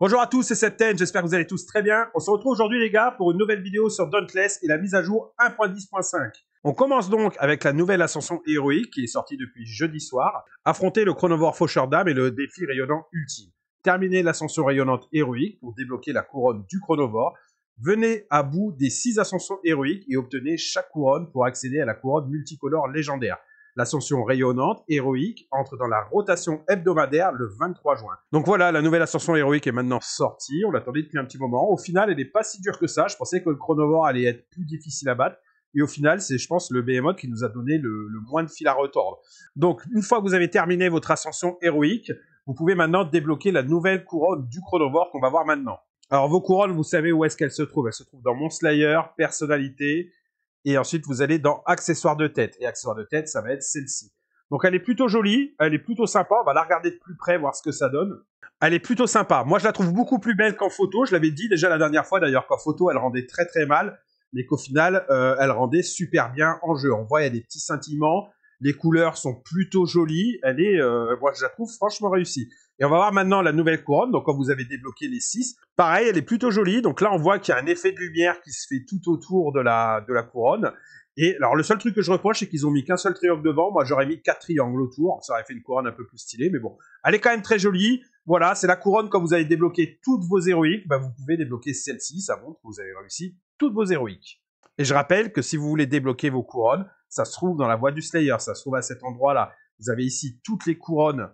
Bonjour à tous, c'est Septen, j'espère que vous allez tous très bien. On se retrouve aujourd'hui les gars pour une nouvelle vidéo sur Dauntless et la mise à jour 1.10.5. On commence donc avec la nouvelle ascension héroïque qui est sortie depuis jeudi soir, affronter le chronovore faucheur d'Âme et le défi rayonnant ultime. Terminez l'ascension rayonnante héroïque pour débloquer la couronne du chronovore. Venez à bout des 6 ascensions héroïques et obtenez chaque couronne pour accéder à la couronne multicolore légendaire. L'ascension rayonnante, héroïque, entre dans la rotation hebdomadaire le 23 juin. Donc voilà, la nouvelle ascension héroïque est maintenant sortie, on l'attendait depuis un petit moment. Au final, elle n'est pas si dure que ça, je pensais que le chronovore allait être plus difficile à battre. Et au final, c'est, je pense, le Behemoth qui nous a donné le, moins de fil à retordre. Donc, une fois que vous avez terminé votre ascension héroïque, vous pouvez maintenant débloquer la nouvelle couronne du chronovore qu'on va voir maintenant. Alors vos couronnes, vous savez où est-ce qu'elles se trouvent Elles se trouvent dans Mon Slayer, Personnalité, et ensuite vous allez dans accessoires de tête. Et accessoires de tête, ça va être celle-ci. Donc elle est plutôt jolie, elle est plutôt sympa, on va la regarder de plus près, voir ce que ça donne. Elle est plutôt sympa. Moi je la trouve beaucoup plus belle qu'en photo, je l'avais dit déjà la dernière fois d'ailleurs qu'en photo elle rendait très très mal, mais qu'au final euh, elle rendait super bien en jeu. On voit, il y a des petits scintillements, les couleurs sont plutôt jolies, elle est, euh, moi je la trouve franchement réussie. Et on va voir maintenant la nouvelle couronne. Donc, quand vous avez débloqué les 6, pareil, elle est plutôt jolie. Donc là, on voit qu'il y a un effet de lumière qui se fait tout autour de la, de la couronne. Et alors, le seul truc que je reproche, c'est qu'ils ont mis qu'un seul triangle devant. Moi, j'aurais mis quatre triangles autour. Ça aurait fait une couronne un peu plus stylée, mais bon. Elle est quand même très jolie. Voilà, c'est la couronne. Quand vous avez débloqué toutes vos héroïques, bah, vous pouvez débloquer celle-ci. Ça montre que vous avez réussi toutes vos héroïques. Et je rappelle que si vous voulez débloquer vos couronnes, ça se trouve dans la voie du Slayer. Ça se trouve à cet endroit-là. Vous avez ici toutes les couronnes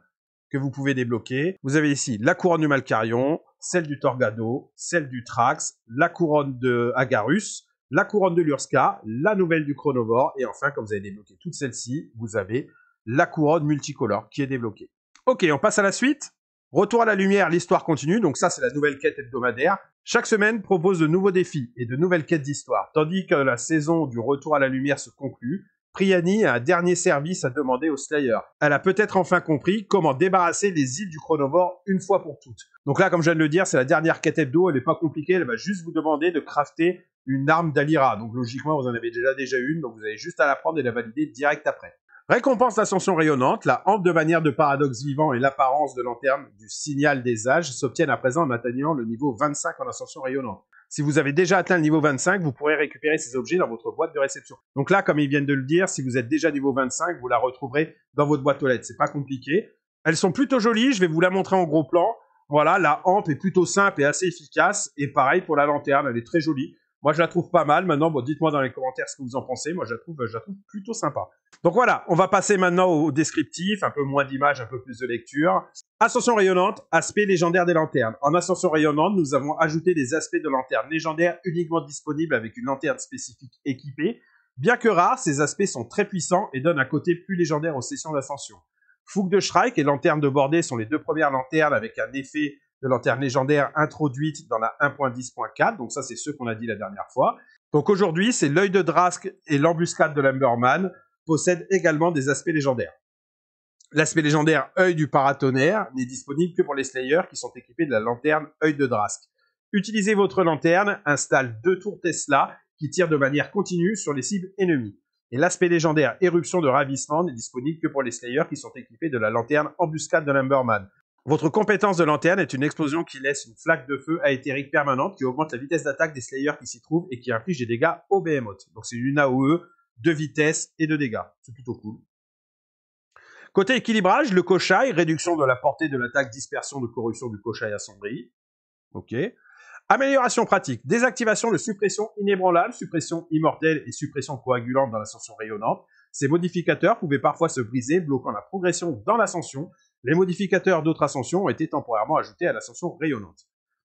vous pouvez débloquer. Vous avez ici la couronne du Malcarion, celle du Torgado, celle du Trax, la couronne de Agarus, la couronne de Lurska, la nouvelle du Chronovore, et enfin, quand vous avez débloqué toutes celles-ci, vous avez la couronne multicolore qui est débloquée. Ok, on passe à la suite. Retour à la lumière, l'histoire continue. Donc ça, c'est la nouvelle quête hebdomadaire. Chaque semaine propose de nouveaux défis et de nouvelles quêtes d'histoire. Tandis que la saison du retour à la lumière se conclut, Priani a un dernier service à demander au Slayer. Elle a peut-être enfin compris comment débarrasser les îles du chronovore une fois pour toutes. Donc là, comme je viens de le dire, c'est la dernière quête hebdo, elle n'est pas compliquée, elle va juste vous demander de crafter une arme d'Alira. Donc logiquement, vous en avez déjà déjà une, donc vous avez juste à la prendre et la valider direct après. Récompense d'ascension rayonnante, la hampe de manière de paradoxe vivant et l'apparence de lanterne du signal des âges s'obtiennent à présent en atteignant le niveau 25 en ascension rayonnante. Si vous avez déjà atteint le niveau 25, vous pourrez récupérer ces objets dans votre boîte de réception. Donc là, comme ils viennent de le dire, si vous êtes déjà niveau 25, vous la retrouverez dans votre boîte aux lettres. C'est pas compliqué. Elles sont plutôt jolies. Je vais vous la montrer en gros plan. Voilà, la hampe est plutôt simple et assez efficace. Et pareil pour la lanterne, elle est très jolie. Moi, je la trouve pas mal. Maintenant, dites-moi dans les commentaires ce que vous en pensez. Moi, je la trouve, plutôt sympa. Donc voilà, on va passer maintenant au descriptif. Un peu moins d'images, un peu plus de lecture. Ascension rayonnante, aspect légendaire des lanternes. En ascension rayonnante, nous avons ajouté des aspects de lanternes légendaires uniquement disponibles avec une lanterne spécifique équipée. Bien que rares, ces aspects sont très puissants et donnent un côté plus légendaire aux sessions d'ascension. Fougue de Shrike et Lanterne de Bordée sont les deux premières lanternes avec un effet de lanterne légendaire introduite dans la 1.10.4. Donc ça, c'est ce qu'on a dit la dernière fois. Donc aujourd'hui, c'est l'œil de Drask et l'embuscade de l'umberman possèdent également des aspects légendaires. L'aspect légendaire œil du paratonnerre n'est disponible que pour les Slayers qui sont équipés de la lanterne œil de Drask. Utilisez votre lanterne, installe deux tours Tesla qui tirent de manière continue sur les cibles ennemies. Et l'aspect légendaire Éruption de Ravissement n'est disponible que pour les Slayers qui sont équipés de la lanterne Embuscade de l'Umberman. Votre compétence de lanterne est une explosion qui laisse une flaque de feu à éthérique permanente qui augmente la vitesse d'attaque des Slayers qui s'y trouvent et qui inflige des dégâts au Behemoth. Donc c'est une AOE de vitesse et de dégâts. C'est plutôt cool. Côté équilibrage, le cochail, réduction de la portée de l'attaque, dispersion de corruption du à assombri. Ok. Amélioration pratique, désactivation de suppression inébranlable, suppression immortelle et suppression coagulante dans l'ascension rayonnante. Ces modificateurs pouvaient parfois se briser, bloquant la progression dans l'ascension les modificateurs d'autres ascensions ont été temporairement ajoutés à l'ascension rayonnante.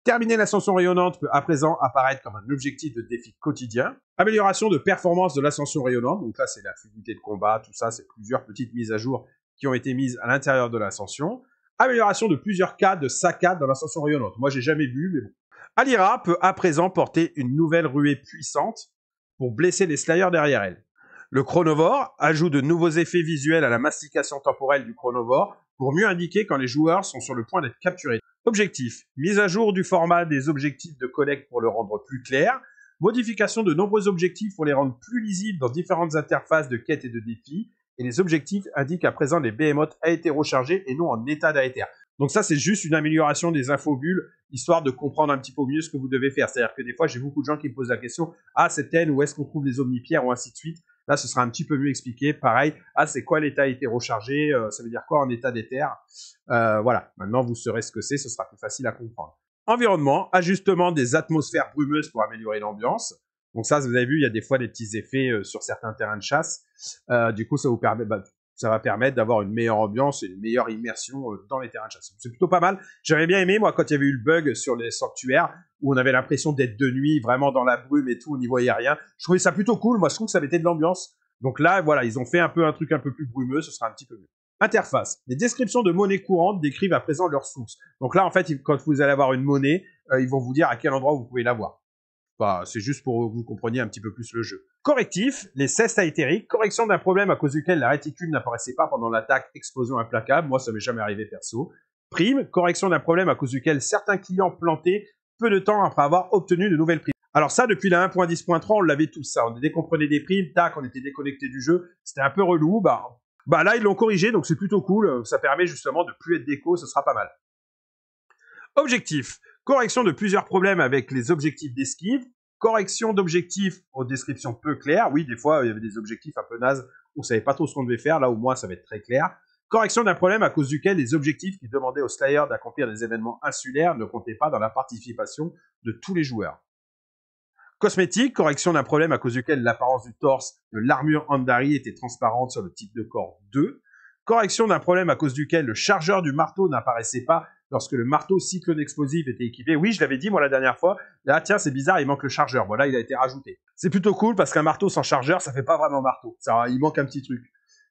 Terminer l'ascension rayonnante peut à présent apparaître comme un objectif de défi quotidien. Amélioration de performance de l'ascension rayonnante, donc là c'est la fluidité de combat, tout ça, c'est plusieurs petites mises à jour qui ont été mises à l'intérieur de l'ascension. Amélioration de plusieurs cas de saccades dans l'ascension rayonnante. Moi j'ai jamais vu, mais bon. Alira peut à présent porter une nouvelle ruée puissante pour blesser les Slayers derrière elle. Le chronovore ajoute de nouveaux effets visuels à la mastication temporelle du chronovore pour mieux indiquer quand les joueurs sont sur le point d'être capturés. Objectif. Mise à jour du format des objectifs de collecte pour le rendre plus clair. Modification de nombreux objectifs pour les rendre plus lisibles dans différentes interfaces de quêtes et de défis. Et les objectifs indiquent à présent les a été rechargés et non en état d'aéter. Donc ça, c'est juste une amélioration des infobules, histoire de comprendre un petit peu mieux ce que vous devez faire. C'est-à-dire que des fois, j'ai beaucoup de gens qui me posent la question, ah, c'est n où est-ce qu'on trouve les omnipierres, ou ainsi de suite. Là, ce sera un petit peu mieux expliqué. Pareil, ah, c'est quoi l'état hétérochargé euh, Ça veut dire quoi en état d'éther euh, Voilà, maintenant vous saurez ce que c'est, ce sera plus facile à comprendre. Environnement, ajustement des atmosphères brumeuses pour améliorer l'ambiance. Donc ça, vous avez vu, il y a des fois des petits effets euh, sur certains terrains de chasse. du coup, ça vous permet, bah, ça va permettre d'avoir une meilleure ambiance et une meilleure immersion euh, dans les terrains de chasse. C'est plutôt pas mal. J'avais bien aimé, moi, quand il y avait eu le bug sur les sanctuaires, où on avait l'impression d'être de nuit, vraiment dans la brume et tout, on n'y voyait rien. Je trouvais ça plutôt cool. Moi, je trouve que ça mettait de l'ambiance. Donc là, voilà, ils ont fait un peu un truc un peu plus brumeux, ce sera un petit peu mieux. Interface. Les descriptions de monnaies courantes décrivent à présent leurs sources. Donc là, en fait, quand vous allez avoir une monnaie, euh, ils vont vous dire à quel endroit vous pouvez l'avoir. c'est juste pour que vous compreniez un petit peu plus le jeu. Correctif, les cestes éthérique, correction d'un problème à cause duquel la réticule n'apparaissait pas pendant l'attaque explosion implacable, moi ça m'est jamais arrivé perso. Prime, correction d'un problème à cause duquel certains clients plantaient peu de temps après avoir obtenu de nouvelles primes. Alors ça, depuis la 1.10.3, on l'avait tout ça. On, décomprenait des primes, tac, on était déconnecté du jeu, c'était un peu relou, bah, bah, là ils l'ont corrigé, donc c'est plutôt cool, ça permet justement de plus être déco, ce sera pas mal. Objectif, correction de plusieurs problèmes avec les objectifs d'esquive, correction d'objectifs aux descriptions peu claires. Oui, des fois, il y avait des objectifs un peu nazes, on savait pas trop ce qu'on devait faire. Là, au moins, ça va être très clair. Correction d'un problème à cause duquel les objectifs qui demandaient aux slayers d'accomplir des événements insulaires ne comptaient pas dans la participation de tous les joueurs. Cosmétique, correction d'un problème à cause duquel l'apparence du torse de l'armure Andari était transparente sur le type de corps 2. Correction d'un problème à cause duquel le chargeur du marteau n'apparaissait pas lorsque le marteau cyclone explosif était équipé. Oui, je l'avais dit moi la dernière fois. Là, ah, tiens, c'est bizarre, il manque le chargeur. Voilà, il a été rajouté. C'est plutôt cool parce qu'un marteau sans chargeur, ça fait pas vraiment marteau. Ça, il manque un petit truc.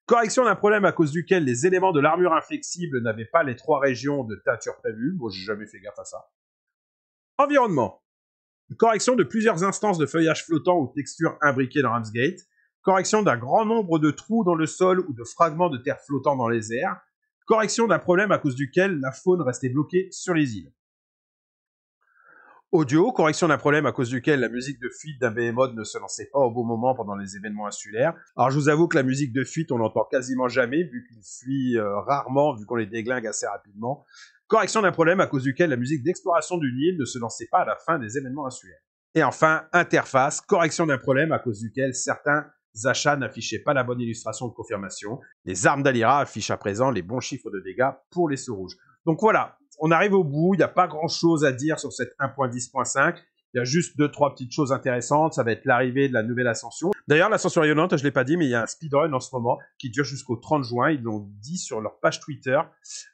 Correction d'un problème à cause duquel les éléments de l'armure inflexible n'avaient pas les trois régions de teinture prévues. Bon, j'ai jamais fait gaffe à ça. Environnement. Correction de plusieurs instances de feuillage flottant ou textures imbriquées dans Ramsgate. Correction d'un grand nombre de trous dans le sol ou de fragments de terre flottant dans les airs correction d'un problème à cause duquel la faune restait bloquée sur les îles. Audio, correction d'un problème à cause duquel la musique de fuite d'un mode ne se lançait pas au bon moment pendant les événements insulaires. Alors je vous avoue que la musique de fuite, on l'entend quasiment jamais, vu qu'il fuit euh, rarement, vu qu'on les déglingue assez rapidement. Correction d'un problème à cause duquel la musique d'exploration d'une île ne se lançait pas à la fin des événements insulaires. Et enfin, interface, correction d'un problème à cause duquel certains Zacha n'affichait pas la bonne illustration de confirmation. Les armes d'Alira affichent à présent les bons chiffres de dégâts pour les sauts rouges. Donc voilà, on arrive au bout. Il n'y a pas grand-chose à dire sur cette 1.10.5. Il y a juste deux, trois petites choses intéressantes. Ça va être l'arrivée de la nouvelle ascension. D'ailleurs, l'ascension rayonnante, je ne l'ai pas dit, mais il y a un speedrun en ce moment qui dure jusqu'au 30 juin. Ils l'ont dit sur leur page Twitter.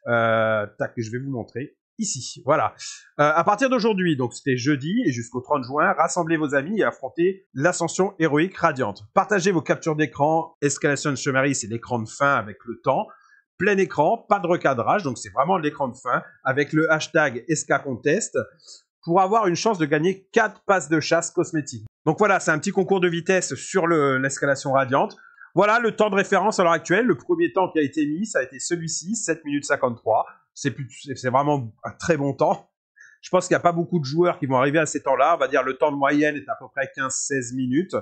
Euh, tac, je vais vous montrer ici. Voilà. Euh, à partir d'aujourd'hui, donc c'était jeudi et jusqu'au 30 juin, rassemblez vos amis et affrontez l'ascension héroïque radiante. Partagez vos captures d'écran. Escalation Summary, c'est l'écran de fin avec le temps. Plein écran, pas de recadrage, donc c'est vraiment l'écran de fin avec le hashtag ESCAContest pour avoir une chance de gagner 4 passes de chasse cosmétiques. Donc voilà, c'est un petit concours de vitesse sur l'escalation radiante. Voilà le temps de référence à l'heure actuelle. Le premier temps qui a été mis, ça a été celui-ci, 7 minutes 53 c'est vraiment un très bon temps. Je pense qu'il n'y a pas beaucoup de joueurs qui vont arriver à ces temps-là. On va dire le temps de moyenne est à peu près 15-16 minutes.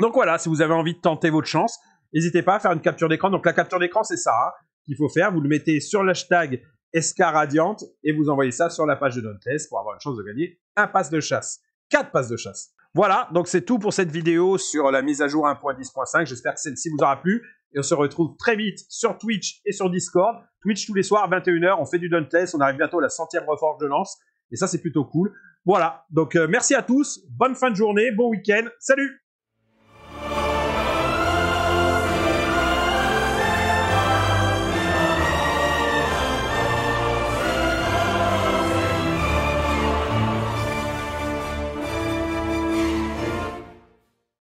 Donc voilà, si vous avez envie de tenter votre chance, n'hésitez pas à faire une capture d'écran. Donc la capture d'écran, c'est ça hein, qu'il faut faire. Vous le mettez sur l'hashtag Escaradiante et vous envoyez ça sur la page de Don'tes pour avoir une chance de gagner un passe de chasse. Quatre passes de chasse. Voilà, donc c'est tout pour cette vidéo sur la mise à jour 1.10.5. J'espère que celle-ci vous aura plu. Et on se retrouve très vite sur Twitch et sur Discord. Twitch tous les soirs, 21h, on fait du Done Test. On arrive bientôt à la centième reforge de lance. Et ça, c'est plutôt cool. Voilà. Donc, euh, merci à tous. Bonne fin de journée. Bon week-end. Salut!